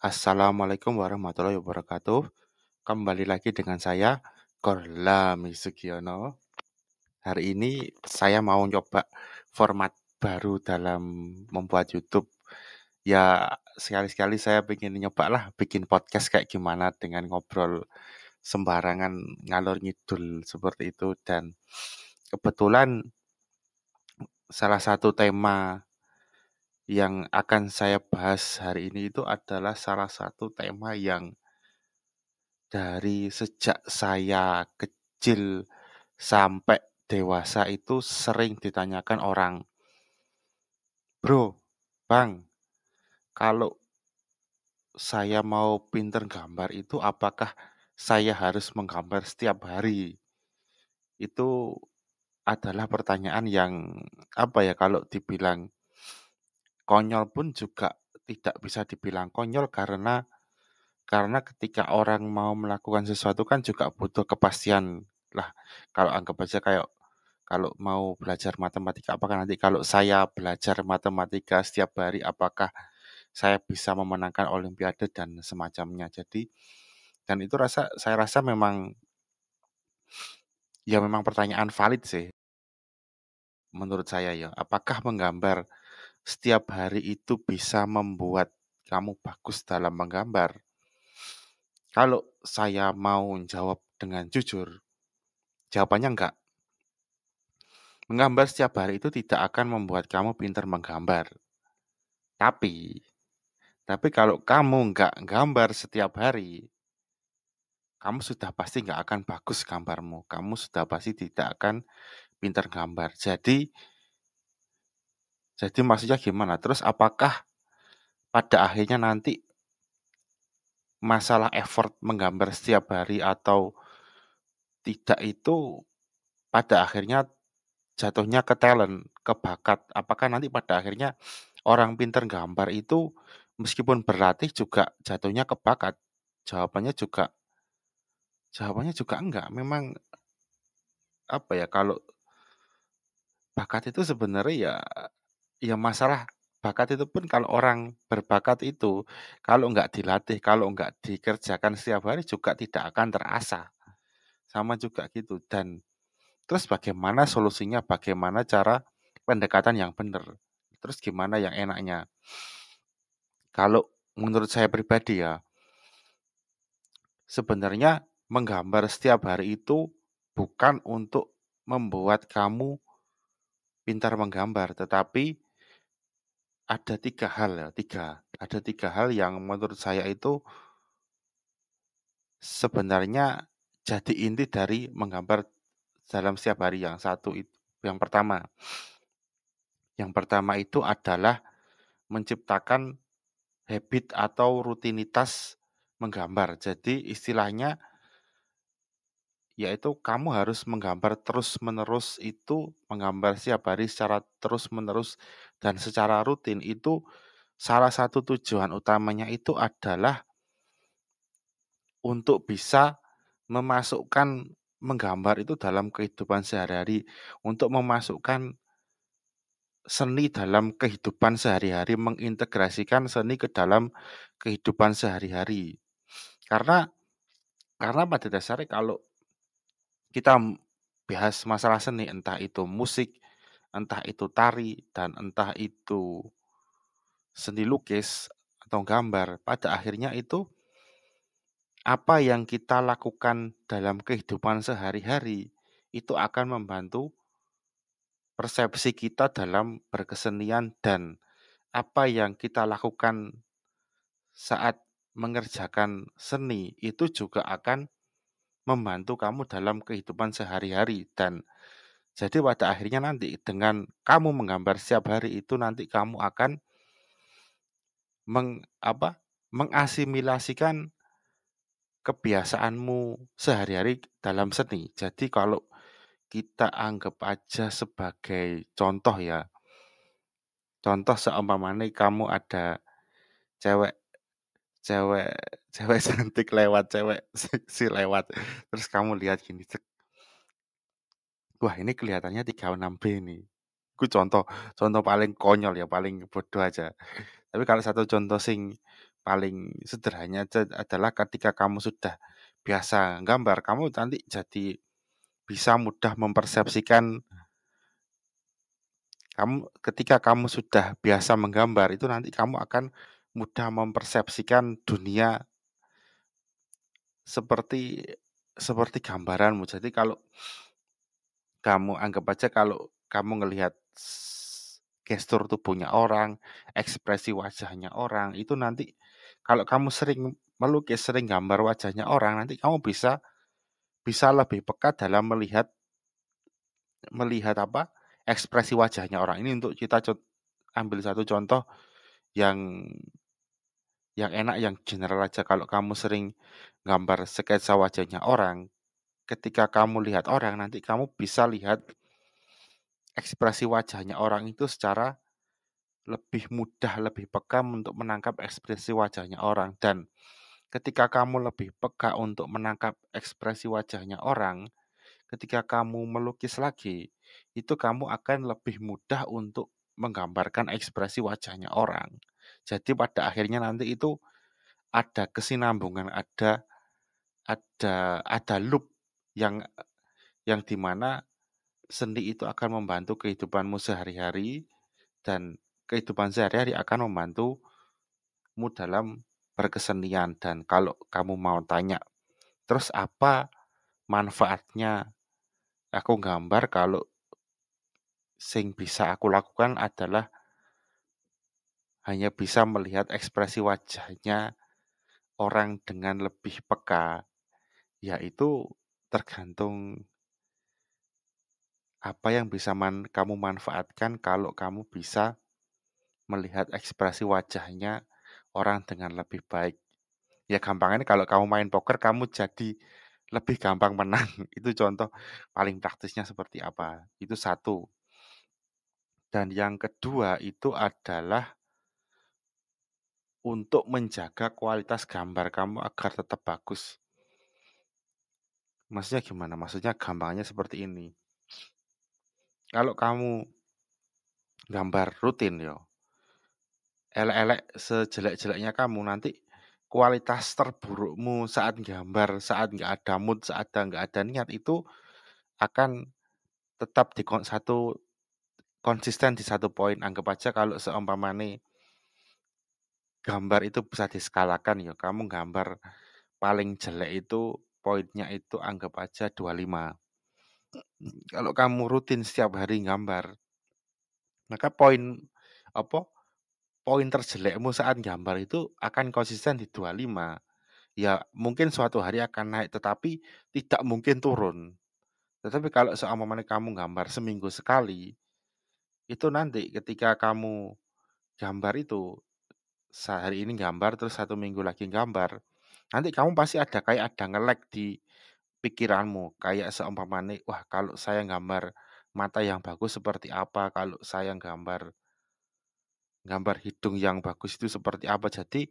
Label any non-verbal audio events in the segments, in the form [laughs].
Assalamualaikum warahmatullahi wabarakatuh. Kembali lagi dengan saya Korla Misugiono. Hari ini saya mau nyoba format baru dalam membuat YouTube. Ya sekali-sekali saya ingin nyoba lah bikin podcast kayak gimana dengan ngobrol sembarangan ngalor ngidul seperti itu dan kebetulan salah satu tema yang akan saya bahas hari ini itu adalah salah satu tema yang dari sejak saya kecil sampai dewasa itu sering ditanyakan orang. Bro, Bang, kalau saya mau pinter gambar itu apakah saya harus menggambar setiap hari? Itu adalah pertanyaan yang apa ya kalau dibilang konyol pun juga tidak bisa dibilang konyol karena karena ketika orang mau melakukan sesuatu kan juga butuh kepastian lah kalau anggap aja kayak kalau mau belajar matematika apakah nanti kalau saya belajar matematika setiap hari apakah saya bisa memenangkan olimpiade dan semacamnya jadi dan itu rasa saya rasa memang ya memang pertanyaan valid sih menurut saya ya apakah menggambar setiap hari itu bisa membuat kamu bagus dalam menggambar? Kalau saya mau jawab dengan jujur, jawabannya enggak. Menggambar setiap hari itu tidak akan membuat kamu pintar menggambar. Tapi, tapi kalau kamu enggak gambar setiap hari, kamu sudah pasti enggak akan bagus gambarmu. Kamu sudah pasti tidak akan pintar gambar. Jadi jadi maksudnya gimana? Terus apakah pada akhirnya nanti masalah effort menggambar setiap hari atau tidak itu pada akhirnya jatuhnya ke talent, ke bakat. Apakah nanti pada akhirnya orang pinter gambar itu meskipun berlatih juga jatuhnya ke bakat? Jawabannya juga jawabannya juga enggak. Memang apa ya kalau bakat itu sebenarnya ya ya masalah bakat itu pun kalau orang berbakat itu kalau nggak dilatih, kalau nggak dikerjakan setiap hari juga tidak akan terasa. Sama juga gitu. Dan terus bagaimana solusinya, bagaimana cara pendekatan yang benar. Terus gimana yang enaknya. Kalau menurut saya pribadi ya, sebenarnya menggambar setiap hari itu bukan untuk membuat kamu pintar menggambar, tetapi ada tiga hal ya, tiga. Ada tiga hal yang menurut saya itu sebenarnya jadi inti dari menggambar dalam setiap hari yang satu itu. Yang pertama, yang pertama itu adalah menciptakan habit atau rutinitas menggambar. Jadi istilahnya yaitu kamu harus menggambar terus-menerus itu, menggambar setiap hari secara terus-menerus dan secara rutin itu salah satu tujuan utamanya itu adalah untuk bisa memasukkan menggambar itu dalam kehidupan sehari-hari, untuk memasukkan seni dalam kehidupan sehari-hari, mengintegrasikan seni ke dalam kehidupan sehari-hari. Karena karena pada dasarnya kalau kita bahas masalah seni entah itu musik, entah itu tari dan entah itu seni lukis atau gambar, pada akhirnya itu apa yang kita lakukan dalam kehidupan sehari-hari itu akan membantu persepsi kita dalam berkesenian dan apa yang kita lakukan saat mengerjakan seni itu juga akan membantu kamu dalam kehidupan sehari-hari dan jadi pada akhirnya nanti dengan kamu menggambar setiap hari itu nanti kamu akan meng, apa, mengasimilasikan kebiasaanmu sehari-hari dalam seni. Jadi kalau kita anggap aja sebagai contoh ya. Contoh seumpamanya kamu ada cewek cewek [laughs] cewek cantik lewat cewek seksi lewat terus kamu lihat gini cek wah ini kelihatannya 36B nih ku contoh contoh paling konyol ya paling bodoh aja tapi kalau satu contoh sing paling sederhana adalah ketika kamu sudah biasa gambar kamu nanti jadi bisa mudah mempersepsikan kamu ketika kamu sudah biasa menggambar itu nanti kamu akan mudah mempersepsikan dunia seperti seperti gambaranmu. Jadi kalau kamu anggap aja kalau kamu ngelihat gestur tubuhnya orang, ekspresi wajahnya orang, itu nanti kalau kamu sering melukis, sering gambar wajahnya orang, nanti kamu bisa bisa lebih peka dalam melihat melihat apa ekspresi wajahnya orang. Ini untuk kita ambil satu contoh yang yang enak yang general aja kalau kamu sering gambar sketsa wajahnya orang, ketika kamu lihat orang nanti kamu bisa lihat ekspresi wajahnya orang itu secara lebih mudah, lebih peka untuk menangkap ekspresi wajahnya orang dan ketika kamu lebih peka untuk menangkap ekspresi wajahnya orang, ketika kamu melukis lagi, itu kamu akan lebih mudah untuk menggambarkan ekspresi wajahnya orang. Jadi pada akhirnya nanti itu ada kesinambungan, ada ada ada loop yang yang dimana seni itu akan membantu kehidupanmu sehari-hari dan kehidupan sehari-hari akan membantumu dalam berkesenian dan kalau kamu mau tanya terus apa manfaatnya aku gambar kalau sing bisa aku lakukan adalah hanya bisa melihat ekspresi wajahnya orang dengan lebih peka, yaitu tergantung apa yang bisa man kamu manfaatkan kalau kamu bisa melihat ekspresi wajahnya orang dengan lebih baik. Ya gampangnya kalau kamu main poker kamu jadi lebih gampang menang. [laughs] Itu contoh paling praktisnya seperti apa. Itu satu. Dan yang kedua itu adalah untuk menjaga kualitas gambar kamu agar tetap bagus. Maksudnya gimana? Maksudnya gambarnya seperti ini. Kalau kamu gambar rutin yo, elek-elek sejelek-jeleknya kamu nanti kualitas terburukmu saat gambar, saat nggak ada mood, saat ada nggak ada niat itu akan tetap di satu konsisten di satu poin. Anggap aja kalau seumpamanya Gambar itu bisa diskalakan ya, kamu gambar paling jelek itu poinnya itu anggap aja 25. Hmm, kalau kamu rutin setiap hari gambar, maka poin apa? Poin terjelekmu saat gambar itu akan konsisten di 25. Ya, mungkin suatu hari akan naik tetapi tidak mungkin turun. Tetapi kalau seumpamanya kamu gambar seminggu sekali, itu nanti ketika kamu gambar itu sehari ini gambar terus satu minggu lagi gambar nanti kamu pasti ada kayak ada ngelek di pikiranmu kayak seumpama nih wah kalau saya gambar mata yang bagus seperti apa kalau saya gambar gambar hidung yang bagus itu seperti apa jadi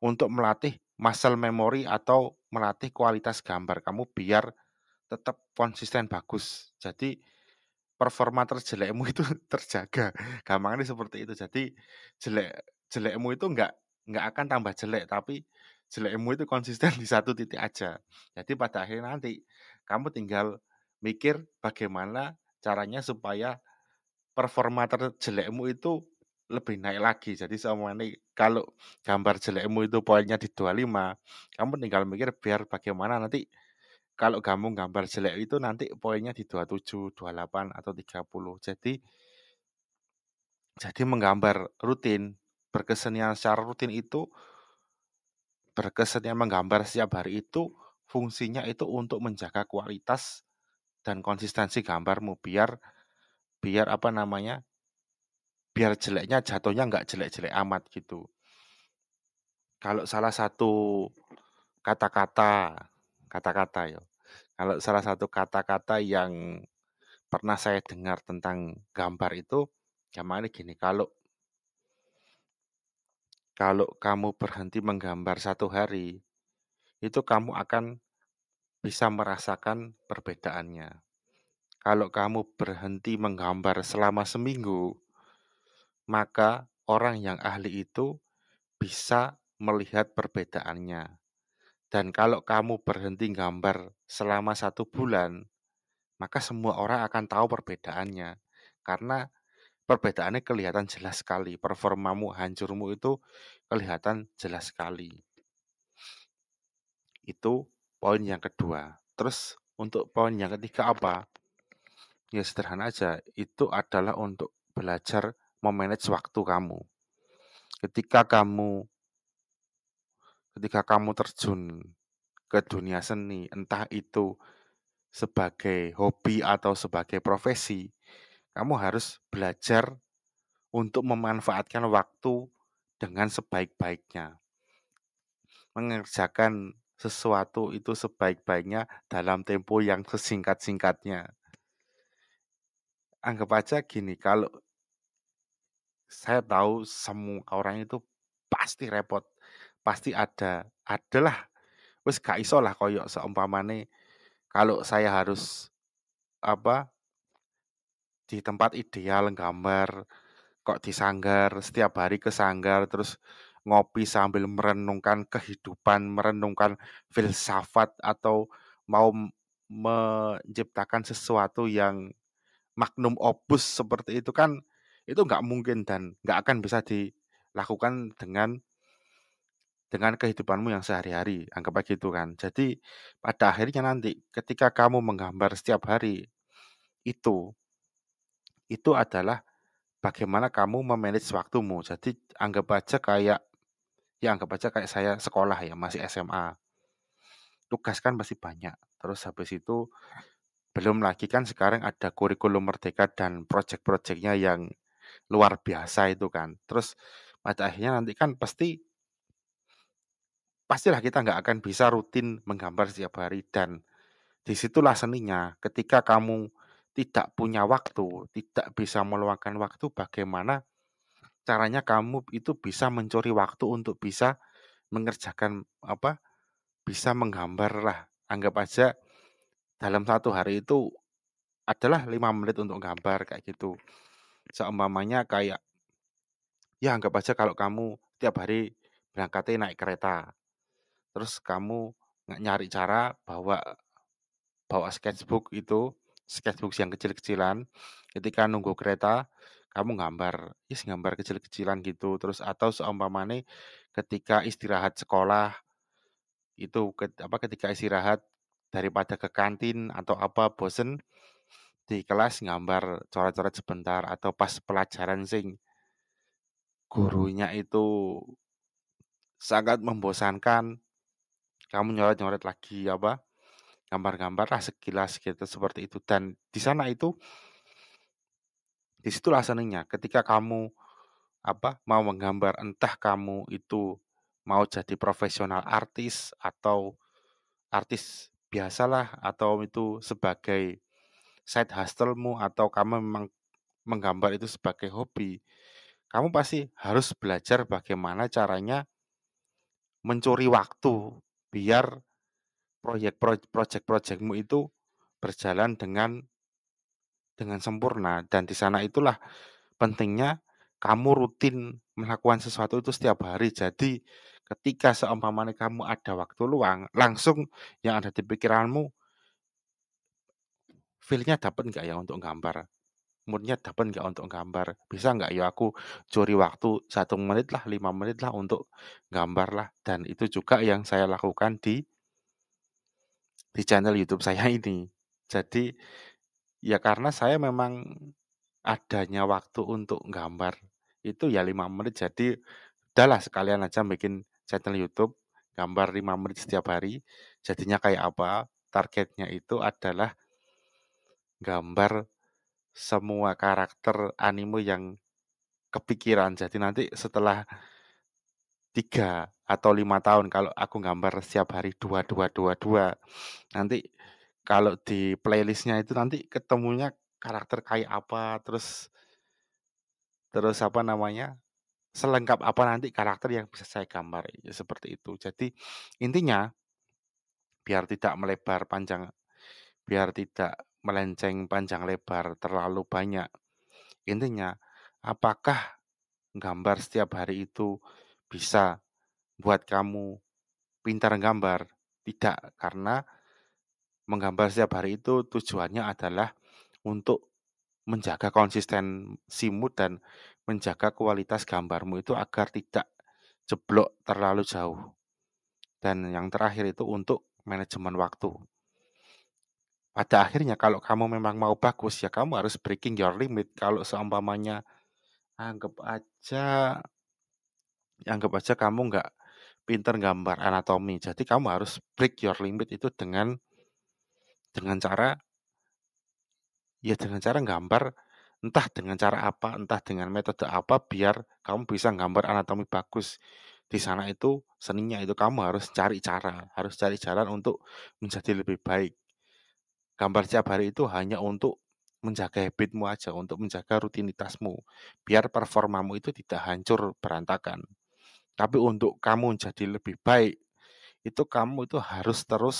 untuk melatih muscle memory atau melatih kualitas gambar kamu biar tetap konsisten bagus jadi performa terjelekmu [laughs] itu terjaga gampangnya seperti itu jadi jelek jelekmu itu nggak nggak akan tambah jelek tapi jelekmu itu konsisten di satu titik aja jadi pada akhir nanti kamu tinggal mikir bagaimana caranya supaya performa terjelekmu itu lebih naik lagi jadi semua ini kalau gambar jelekmu itu poinnya di 25 kamu tinggal mikir biar bagaimana nanti kalau kamu gambar jelek itu nanti poinnya di 27, 28 atau 30. Jadi jadi menggambar rutin Berkesenian secara rutin itu berkesenian menggambar setiap hari itu fungsinya itu untuk menjaga kualitas dan konsistensi gambarmu biar biar apa namanya biar jeleknya jatuhnya nggak jelek-jelek amat gitu kalau salah satu kata-kata kata-kata ya kalau salah satu kata-kata yang pernah saya dengar tentang gambar itu gambarnya gini kalau kalau kamu berhenti menggambar satu hari, itu kamu akan bisa merasakan perbedaannya. Kalau kamu berhenti menggambar selama seminggu, maka orang yang ahli itu bisa melihat perbedaannya. Dan kalau kamu berhenti gambar selama satu bulan, maka semua orang akan tahu perbedaannya. Karena perbedaannya kelihatan jelas sekali. Performamu, hancurmu itu kelihatan jelas sekali. Itu poin yang kedua. Terus untuk poin yang ketiga apa? Ya sederhana aja, itu adalah untuk belajar memanage waktu kamu. Ketika kamu ketika kamu terjun ke dunia seni, entah itu sebagai hobi atau sebagai profesi, kamu harus belajar untuk memanfaatkan waktu dengan sebaik-baiknya. Mengerjakan sesuatu itu sebaik-baiknya dalam tempo yang sesingkat-singkatnya. Anggap aja gini, kalau saya tahu semua orang itu pasti repot, pasti ada, adalah wes gak iso lah koyok seumpamane kalau saya harus apa di tempat ideal gambar kok di sanggar setiap hari ke sanggar terus ngopi sambil merenungkan kehidupan merenungkan filsafat atau mau menciptakan sesuatu yang magnum opus seperti itu kan itu nggak mungkin dan nggak akan bisa dilakukan dengan dengan kehidupanmu yang sehari-hari anggap aja itu kan jadi pada akhirnya nanti ketika kamu menggambar setiap hari itu itu adalah bagaimana kamu memanage waktumu. Jadi anggap aja kayak ya anggap aja kayak saya sekolah ya masih SMA. Tugas kan masih banyak. Terus habis itu belum lagi kan sekarang ada kurikulum merdeka dan project-projectnya yang luar biasa itu kan. Terus pada akhirnya nanti kan pasti pastilah kita nggak akan bisa rutin menggambar setiap hari dan disitulah seninya ketika kamu tidak punya waktu, tidak bisa meluangkan waktu, bagaimana caranya kamu itu bisa mencuri waktu untuk bisa mengerjakan apa? Bisa menggambar lah. Anggap aja dalam satu hari itu adalah lima menit untuk gambar kayak gitu. Seumpamanya kayak ya anggap aja kalau kamu tiap hari berangkatnya naik kereta. Terus kamu nyari cara bawa bawa sketchbook itu sketchbook yang kecil-kecilan. Ketika nunggu kereta, kamu gambar, is gambar kecil-kecilan gitu. Terus atau seumpamanya ketika istirahat sekolah itu apa ketika istirahat daripada ke kantin atau apa bosen di kelas gambar coret-coret sebentar atau pas pelajaran sing hmm. gurunya itu sangat membosankan kamu nyoret-nyoret lagi apa gambar gambar lah sekilas gitu seperti itu dan di sana itu disitulah seninya ketika kamu apa mau menggambar entah kamu itu mau jadi profesional artis atau artis biasalah atau itu sebagai side hustlemu atau kamu memang menggambar itu sebagai hobi kamu pasti harus belajar bagaimana caranya mencuri waktu biar proyek proyek-proyekmu itu berjalan dengan dengan sempurna dan di sana itulah pentingnya kamu rutin melakukan sesuatu itu setiap hari. Jadi ketika seumpamanya kamu ada waktu luang, langsung yang ada di pikiranmu, feelnya dapat nggak ya untuk gambar? Moodnya dapat nggak untuk gambar? Bisa nggak ya aku curi waktu satu menit lah, lima menit lah untuk gambar lah. Dan itu juga yang saya lakukan di di channel YouTube saya ini. Jadi ya karena saya memang adanya waktu untuk gambar itu ya lima menit jadi udahlah sekalian aja bikin channel YouTube gambar lima menit setiap hari jadinya kayak apa targetnya itu adalah gambar semua karakter anime yang kepikiran jadi nanti setelah tiga atau lima tahun kalau aku gambar setiap hari dua dua dua dua nanti kalau di playlistnya itu nanti ketemunya karakter kayak apa terus terus apa namanya selengkap apa nanti karakter yang bisa saya gambar ya, seperti itu jadi intinya biar tidak melebar panjang biar tidak melenceng panjang lebar terlalu banyak intinya apakah gambar setiap hari itu bisa buat kamu pintar gambar. Tidak, karena menggambar setiap hari itu tujuannya adalah untuk menjaga mood dan menjaga kualitas gambarmu itu agar tidak jeblok terlalu jauh. Dan yang terakhir itu untuk manajemen waktu. Pada akhirnya kalau kamu memang mau bagus ya kamu harus breaking your limit. Kalau seumpamanya anggap aja anggap aja kamu nggak pinter gambar anatomi. Jadi kamu harus break your limit itu dengan dengan cara ya dengan cara gambar entah dengan cara apa, entah dengan metode apa biar kamu bisa gambar anatomi bagus. Di sana itu seninya itu kamu harus cari cara, harus cari jalan untuk menjadi lebih baik. Gambar setiap hari itu hanya untuk menjaga habitmu aja, untuk menjaga rutinitasmu, biar performamu itu tidak hancur berantakan. Tapi untuk kamu jadi lebih baik, itu kamu itu harus terus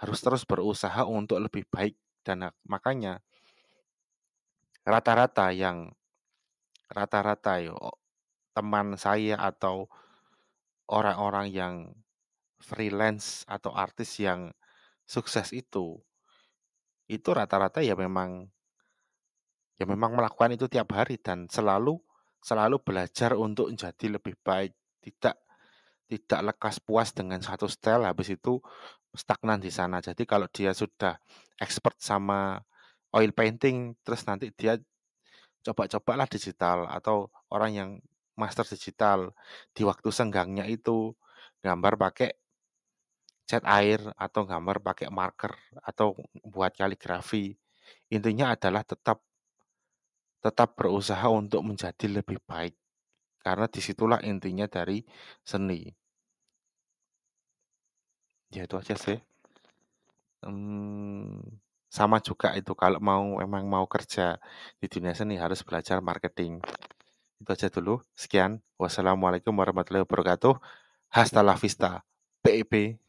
harus terus berusaha untuk lebih baik dan makanya rata-rata yang rata-rata yo teman saya atau orang-orang yang freelance atau artis yang sukses itu itu rata-rata ya memang ya memang melakukan itu tiap hari dan selalu selalu belajar untuk menjadi lebih baik, tidak tidak lekas puas dengan satu style habis itu stagnan di sana. Jadi kalau dia sudah expert sama oil painting terus nanti dia coba-cobalah digital atau orang yang master digital di waktu senggangnya itu gambar pakai cat air atau gambar pakai marker atau buat kaligrafi. Intinya adalah tetap tetap berusaha untuk menjadi lebih baik. Karena disitulah intinya dari seni. Ya itu aja sih. Hmm, sama juga itu kalau mau emang mau kerja di dunia seni harus belajar marketing. Itu aja dulu. Sekian. Wassalamualaikum warahmatullahi wabarakatuh. Hasta la vista. PEP.